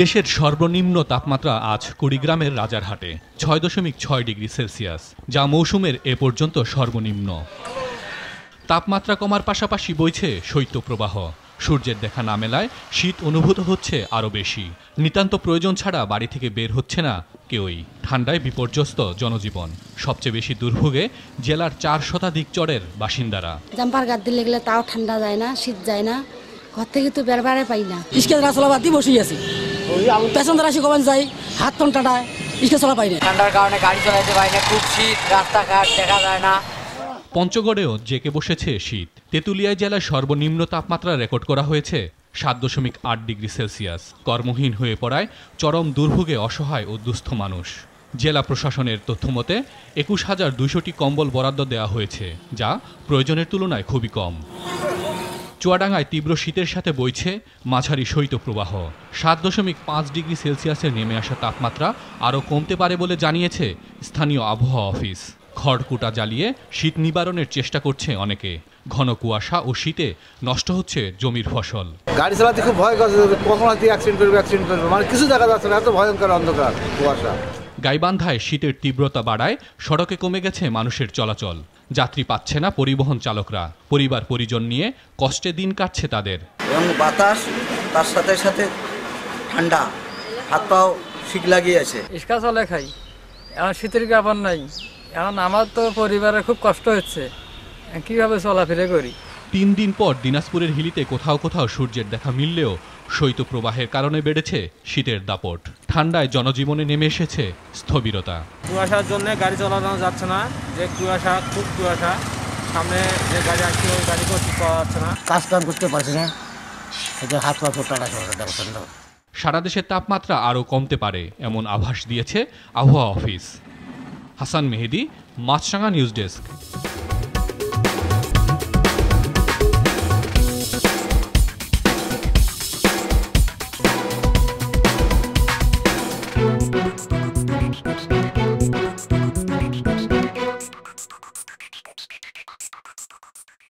দেশের সর্বনিম্ন তাপমাত্রা আজ কুড়িগ্রামের রাজারহাটে ছয় দশমিক ছয় ডিগ্রি সেলসিয়াস যা মৌসুমের এ পর্যন্ত সর্বনিম্ন তাপমাত্রা কমার পাশাপাশি বইছে শৈত্যপ্রবাহ সূর্যের দেখা না মেলায় শীত অনুভূত হচ্ছে আরও বেশি নিতান্ত প্রয়োজন ছাড়া বাড়ি থেকে বের হচ্ছে না কেউই ঠান্ডায় বিপর্যস্ত জনজীবন সবচেয়ে বেশি দুর্ভোগে জেলার চার শতাধিক চরের বাসিন্দারা জাম্পার গাদ দিলে গেলে তাও ঠান্ডা যায় না শীত যায় না ঘর থেকে তো বেরবারে পাই না ইস্কেল বসেই আছি যাই হাত টাটায় চলা ঠান্ডার কারণে গাড়ি চালাতে পারি খুব শীত রাস্তাঘাট দেখা যায় না পঞ্চগড়েও জেকে বসেছে শীত তেঁতুলিয়া জেলায় সর্বনিম্ন তাপমাত্রা রেকর্ড করা হয়েছে সাত দশমিক আট ডিগ্রি সেলসিয়াস কর্মহীন হয়ে পড়ায় চরম দুর্ভোগে অসহায় ও দুস্থ মানুষ জেলা প্রশাসনের তথ্যমতে একুশ হাজার দুশোটি কম্বল বরাদ্দ দেওয়া হয়েছে যা প্রয়োজনের তুলনায় খুবই কম চুয়াডাঙ্গায় তীব্র শীতের সাথে বইছে মাঝারি শৈত্যপ্রবাহ সাত দশমিক পাঁচ ডিগ্রি সেলসিয়াসে নেমে আসা তাপমাত্রা আরও কমতে পারে বলে জানিয়েছে স্থানীয় আবহাওয়া অফিস খড়কুটা জ্বালিয়ে শীত নিবারণের চেষ্টা করছে অনেকে ঘন কুয়াশা ও শীতে নষ্ট হচ্ছে জমির ফসল গাড়ি চালাতে খুব ভয় করছে কখন অ্যাক্সিডেন্ট করবে অ্যাক্সিডেন্ট করবে মানে কিছু দেখা যাচ্ছে না এত ভয়ঙ্কর অন্ধকার কুয়াশা গাইবান্ধায় শীতের তীব্রতা বাড়ায় সড়কে কমে গেছে মানুষের চলাচল যাত্রী পাচ্ছে না পরিবহন চালকরা পরিবার পরিজন নিয়ে কষ্টে দিন কাটছে তাদের এবং বাতাস তার সাথে সাথে ঠান্ডা হাত পাও শীত লাগিয়েছে ইস্কা চলে খাই এখন শীতের কাপড় নাই এখন আমার তো পরিবারে খুব কষ্ট হচ্ছে কিভাবে চলাফেরা করি তিন দিন পর দিনাজপুরের হিলিতে কোথাও কোথাও সূর্যের দেখা মিললেও প্রবাহের কারণে বেড়েছে শীতের দাপট ঠান্ডায় জনজীবনে নেমে এসেছে স্থবিরতা কুয়াশার জন্য গাড়ি চালানো যাচ্ছে না যে কুয়াশা খুব কুয়াশা সামনে যে গাড়ি আসছে ওই গাড়িকেও ঠিক পাওয়া যাচ্ছে না কাজ কাম করতে পারছি না হাত পা সারা দেশের তাপমাত্রা আরও কমতে পারে এমন আভাস দিয়েছে আবহাওয়া office Hasan Mehedi Maasranga news desk